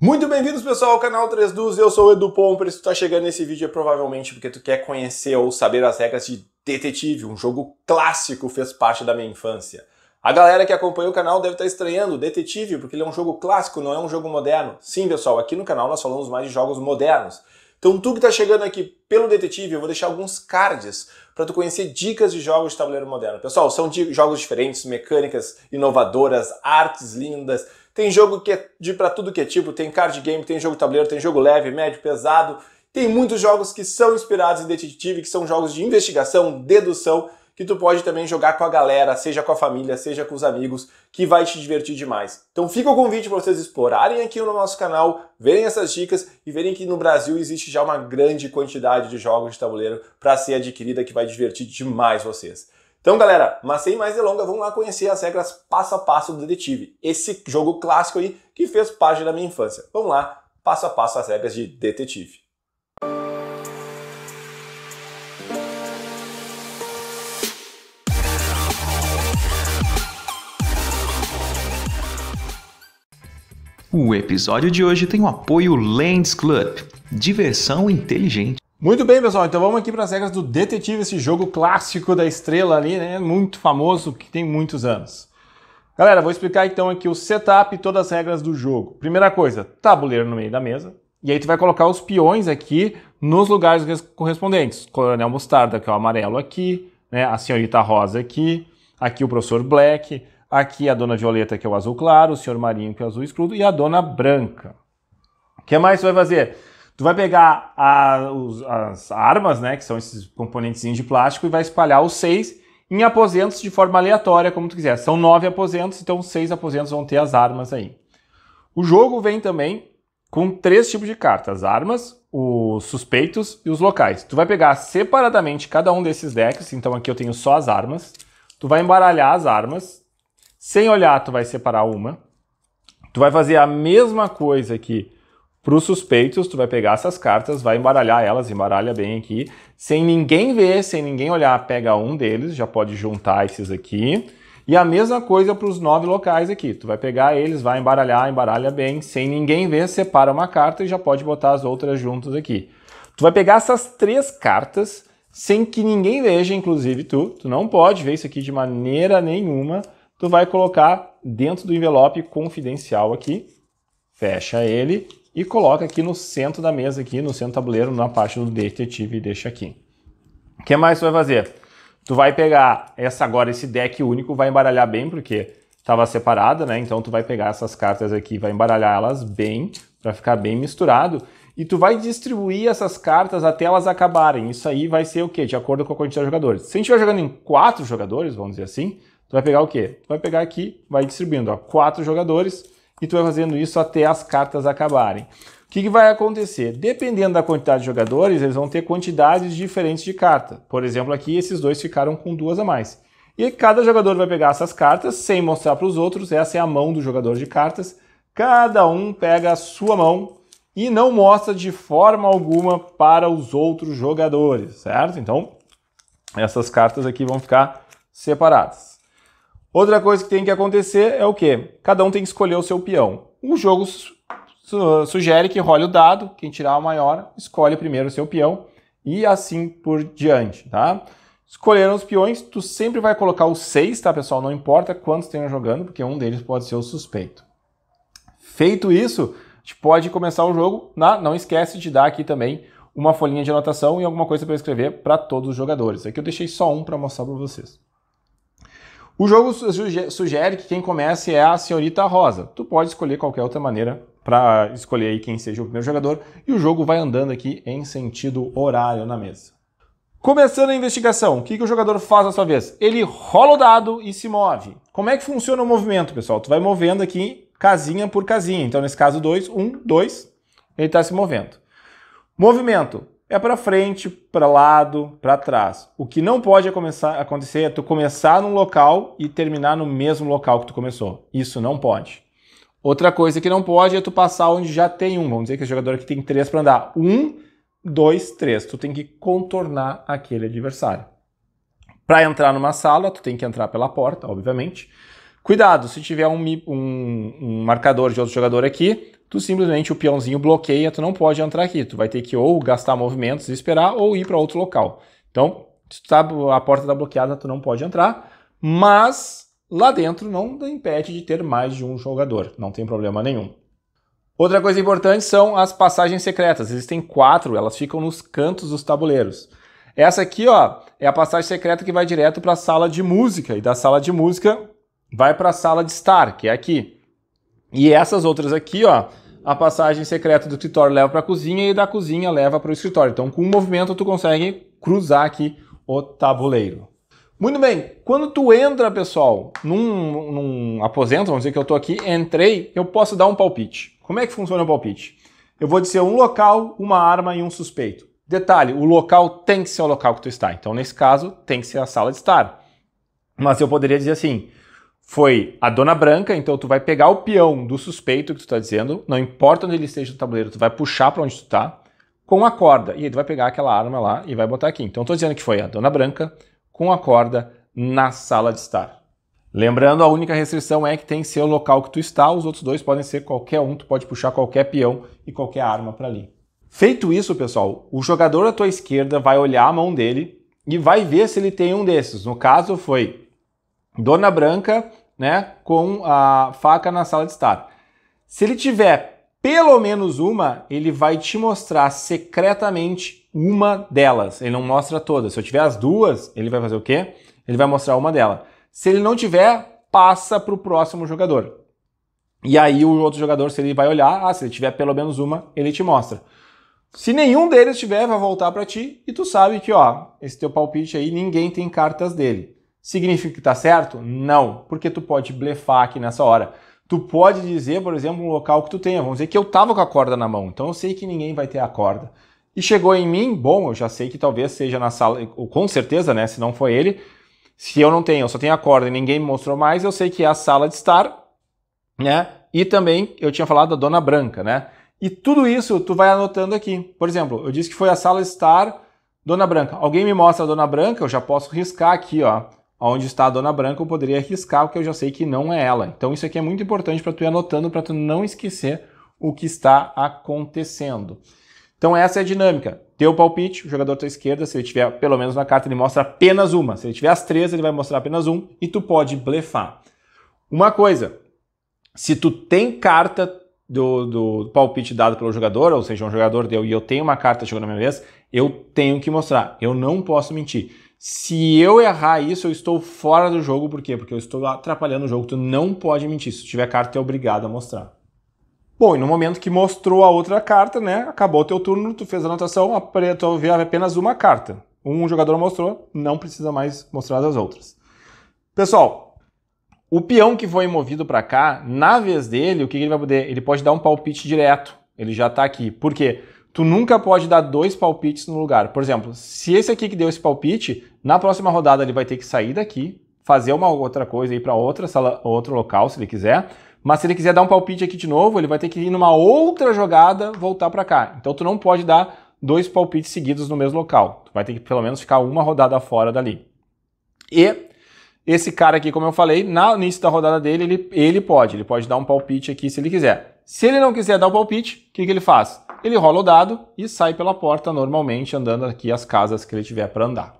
Muito bem-vindos, pessoal, ao canal 3 Dus. Eu sou o Edu Pomper. Se tu tá chegando nesse vídeo é provavelmente porque tu quer conhecer ou saber as regras de Detetive, um jogo clássico fez parte da minha infância. A galera que acompanha o canal deve estar tá estranhando Detetive, porque ele é um jogo clássico, não é um jogo moderno. Sim, pessoal, aqui no canal nós falamos mais de jogos modernos. Então tu que está chegando aqui pelo Detetive, eu vou deixar alguns cards para tu conhecer dicas de jogos de tabuleiro moderno. Pessoal, são jogos diferentes, mecânicas inovadoras, artes lindas, tem jogo que é de para tudo que é tipo, tem card game, tem jogo tabuleiro, tem jogo leve, médio, pesado. Tem muitos jogos que são inspirados em detetive, que são jogos de investigação, dedução, que tu pode também jogar com a galera, seja com a família, seja com os amigos, que vai te divertir demais. Então fica o convite para vocês explorarem aqui no nosso canal, verem essas dicas e verem que no Brasil existe já uma grande quantidade de jogos de tabuleiro para ser adquirida que vai divertir demais vocês. Então, galera, mas sem mais delongas, vamos lá conhecer as regras passo a passo do Detetive, esse jogo clássico aí que fez parte da minha infância. Vamos lá, passo a passo as regras de Detetive. O episódio de hoje tem o apoio Lens Club, diversão inteligente. Muito bem, pessoal. Então vamos aqui para as regras do Detetive, esse jogo clássico da estrela ali, né? Muito famoso, que tem muitos anos. Galera, vou explicar então aqui o setup e todas as regras do jogo. Primeira coisa, tabuleiro no meio da mesa. E aí tu vai colocar os peões aqui nos lugares correspondentes. Coronel Mostarda, que é o amarelo aqui, né? A senhorita Rosa aqui, aqui o professor Black, aqui a dona Violeta, que é o azul claro, o senhor Marinho, que é o azul escuro, e a dona Branca. O que mais você vai fazer? Tu vai pegar a, os, as armas, né, que são esses componentes de plástico, e vai espalhar os seis em aposentos de forma aleatória, como tu quiser. São nove aposentos, então seis aposentos vão ter as armas aí. O jogo vem também com três tipos de cartas: armas, os suspeitos e os locais. Tu vai pegar separadamente cada um desses decks, então aqui eu tenho só as armas. Tu vai embaralhar as armas, sem olhar tu vai separar uma. Tu vai fazer a mesma coisa aqui para os suspeitos, tu vai pegar essas cartas, vai embaralhar elas, embaralha bem aqui, sem ninguém ver, sem ninguém olhar, pega um deles, já pode juntar esses aqui. E a mesma coisa para os nove locais aqui. Tu vai pegar eles, vai embaralhar, embaralha bem, sem ninguém ver, separa uma carta e já pode botar as outras juntas aqui. Tu vai pegar essas três cartas sem que ninguém veja, inclusive tu. Tu não pode ver isso aqui de maneira nenhuma. Tu vai colocar dentro do envelope confidencial aqui, fecha ele e coloca aqui no centro da mesa, aqui no centro do tabuleiro, na parte do detetive e deixa aqui. O que mais tu vai fazer? Tu vai pegar essa agora, esse deck único, vai embaralhar bem, porque estava separada, né? Então tu vai pegar essas cartas aqui, vai embaralhar elas bem, para ficar bem misturado, e tu vai distribuir essas cartas até elas acabarem. Isso aí vai ser o quê? De acordo com a quantidade de jogadores. Se a gente estiver jogando em quatro jogadores, vamos dizer assim, tu vai pegar o quê? Tu vai pegar aqui, vai distribuindo, ó, quatro jogadores, e tu vai fazendo isso até as cartas acabarem. O que, que, vai acontecer? Dependendo da quantidade de jogadores, eles vão ter quantidades diferentes de carta. Por exemplo, aqui esses dois ficaram com duas a mais. E cada jogador vai pegar essas cartas sem mostrar para os outros, essa é a mão do jogador de cartas. Cada um pega a sua mão e não mostra de forma alguma para os outros jogadores, certo? Então, essas cartas aqui vão ficar separadas. Outra coisa que tem que acontecer é o quê? Cada um tem que escolher o seu peão. O jogo su sugere que role o dado, quem tirar o maior escolhe primeiro o seu peão e assim por diante, tá? Escolheram os peões, tu sempre vai colocar os seis, tá pessoal? Não importa quantos tenham jogando, porque um deles pode ser o suspeito. Feito isso, a gente pode começar o jogo. Na... Não esquece de dar aqui também uma folhinha de anotação e alguma coisa para escrever para todos os jogadores. Aqui eu deixei só um para mostrar para vocês. O jogo sugere que quem comece é a senhorita Rosa. Tu pode escolher qualquer outra maneira para escolher aí quem seja o primeiro jogador e o jogo vai andando aqui em sentido horário na mesa. Começando a investigação, o que, que o jogador faz na sua vez? Ele rola o dado e se move. Como é que funciona o movimento, pessoal? Tu vai movendo aqui casinha por casinha. Então, nesse caso, 2, 1, 2, ele está se movendo. Movimento é para frente, para lado, para trás. O que não pode começar, acontecer é tu começar num local e terminar no mesmo local que tu começou. Isso não pode. Outra coisa que não pode é tu passar onde já tem um. Vamos dizer que o jogador aqui tem três para andar. Um, dois, três. Tu tem que contornar aquele adversário. Para entrar numa sala, tu tem que entrar pela porta, obviamente. Cuidado, se tiver um, um, um marcador de outro jogador aqui, tu simplesmente o peãozinho bloqueia, tu não pode entrar aqui. Tu vai ter que ou gastar movimentos e esperar ou ir para outro local. Então, se tu tá, a porta está bloqueada, tu não pode entrar, mas lá dentro não impede de ter mais de um jogador, não tem problema nenhum. Outra coisa importante são as passagens secretas. Existem quatro, elas ficam nos cantos dos tabuleiros. Essa aqui, ó, é a passagem secreta que vai direto para a sala de música e da sala de música vai para a sala de estar, que é aqui. E essas outras aqui, ó, a passagem secreta do escritório leva para a cozinha e da cozinha leva para o escritório. Então, com um movimento, tu consegue cruzar aqui o tabuleiro. Muito bem, quando tu entra, pessoal, num, num aposento, vamos dizer que eu estou aqui, entrei, eu posso dar um palpite. Como é que funciona o palpite? Eu vou dizer um local, uma arma e um suspeito. Detalhe, o local tem que ser o local que tu está. Então, nesse caso, tem que ser a sala de estar. Mas eu poderia dizer assim, foi a dona branca, então tu vai pegar o peão do suspeito que tu tá dizendo, não importa onde ele esteja no tabuleiro, tu vai puxar para onde tu tá com a corda. E aí tu vai pegar aquela arma lá e vai botar aqui. Então eu tô dizendo que foi a dona branca com a corda na sala de estar. Lembrando, a única restrição é que tem que ser o local que tu está, os outros dois podem ser qualquer um, tu pode puxar qualquer peão e qualquer arma para ali. Feito isso, pessoal, o jogador à tua esquerda vai olhar a mão dele e vai ver se ele tem um desses. No caso, foi Dona Branca, né, com a faca na sala de estar. Se ele tiver pelo menos uma, ele vai te mostrar secretamente uma delas. Ele não mostra todas. Se eu tiver as duas, ele vai fazer o quê? Ele vai mostrar uma delas. Se ele não tiver, passa para o próximo jogador. E aí o outro jogador, se ele vai olhar, ah, se ele tiver pelo menos uma, ele te mostra. Se nenhum deles tiver, vai voltar para ti e tu sabe que, ó, esse teu palpite aí, ninguém tem cartas dele. Significa que está certo? Não, porque tu pode blefar aqui nessa hora. Tu pode dizer, por exemplo, um local que tu tenha. Vamos dizer que eu tava com a corda na mão, então eu sei que ninguém vai ter a corda. E chegou em mim, bom, eu já sei que talvez seja na sala, com certeza, né? Se não foi ele, se eu não tenho, eu só tenho a corda e ninguém me mostrou mais, eu sei que é a sala de estar, né? E também eu tinha falado da dona branca, né? E tudo isso tu vai anotando aqui. Por exemplo, eu disse que foi a sala de estar, dona branca. Alguém me mostra a dona branca, eu já posso riscar aqui, ó onde está a dona branca, eu poderia arriscar o que eu já sei que não é ela. Então isso aqui é muito importante para tu ir anotando, para tu não esquecer o que está acontecendo. Então essa é a dinâmica. Teu palpite, o jogador da esquerda, se ele tiver pelo menos uma carta, ele mostra apenas uma. Se ele tiver as três, ele vai mostrar apenas um e tu pode blefar. Uma coisa, se tu tem carta do, do palpite dado pelo jogador, ou seja, um jogador deu e eu tenho uma carta chegando na minha vez, eu tenho que mostrar. Eu não posso mentir. Se eu errar isso, eu estou fora do jogo, por quê? Porque eu estou atrapalhando o jogo, tu não pode mentir. Se tiver carta, tu é obrigado a mostrar. Bom, e no momento que mostrou a outra carta, né? Acabou o teu turno, tu fez a anotação, tu vê apenas uma carta. Um jogador mostrou, não precisa mais mostrar as outras. Pessoal, o peão que foi movido para cá, na vez dele, o que ele vai poder? Ele pode dar um palpite direto. Ele já está aqui. Por quê? tu nunca pode dar dois palpites no lugar. Por exemplo, se esse aqui que deu esse palpite, na próxima rodada ele vai ter que sair daqui, fazer uma outra coisa aí para outra sala, outro local, se ele quiser. Mas se ele quiser dar um palpite aqui de novo, ele vai ter que ir numa outra jogada, voltar para cá. Então tu não pode dar dois palpites seguidos no mesmo local. Tu vai ter que pelo menos ficar uma rodada fora dali. E esse cara aqui, como eu falei, no início da rodada dele, ele, ele pode. Ele pode dar um palpite aqui se ele quiser. Se ele não quiser dar o um palpite, o que, que ele faz? ele rola o dado e sai pela porta normalmente, andando aqui as casas que ele tiver para andar.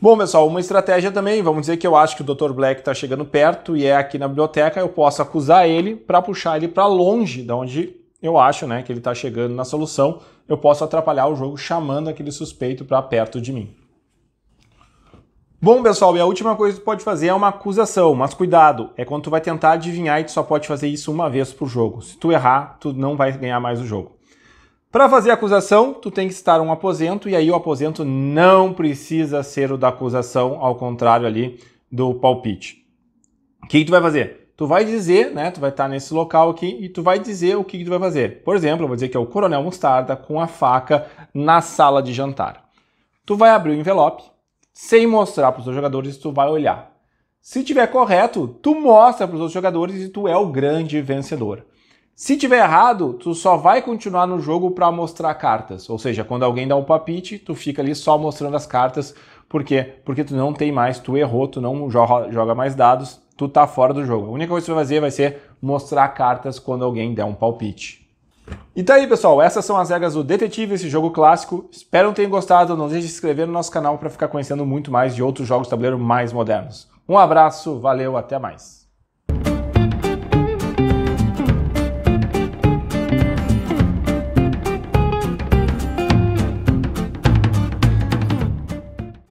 Bom, pessoal, uma estratégia também, vamos dizer que eu acho que o Dr. Black está chegando perto e é aqui na biblioteca, eu posso acusar ele para puxar ele para longe da onde eu acho né, que ele está chegando na solução. Eu posso atrapalhar o jogo chamando aquele suspeito para perto de mim. Bom, pessoal, e a última coisa que tu pode fazer é uma acusação, mas cuidado, é quando tu vai tentar adivinhar e tu só pode fazer isso uma vez por jogo. Se tu errar, tu não vai ganhar mais o jogo. Para fazer acusação, tu tem que estar um aposento e aí o aposento não precisa ser o da acusação, ao contrário ali do palpite. O que, que tu vai fazer? Tu vai dizer, né? Tu vai estar tá nesse local aqui e tu vai dizer o que, que tu vai fazer. Por exemplo, eu vou dizer que é o Coronel Mostarda com a faca na sala de jantar. Tu vai abrir o envelope, sem mostrar para os jogadores, tu vai olhar. Se tiver correto, tu mostra para os outros jogadores e tu é o grande vencedor. Se tiver errado, tu só vai continuar no jogo para mostrar cartas. Ou seja, quando alguém dá um palpite, tu fica ali só mostrando as cartas. Por quê? Porque tu não tem mais, tu errou, tu não joga mais dados, tu tá fora do jogo. A única coisa que tu vai fazer vai ser mostrar cartas quando alguém der um palpite. E tá aí, pessoal. Essas são as regras do Detetive, esse jogo clássico. Espero que tenham gostado. Não deixe de se inscrever no nosso canal para ficar conhecendo muito mais de outros jogos de tabuleiro mais modernos. Um abraço, valeu, até mais.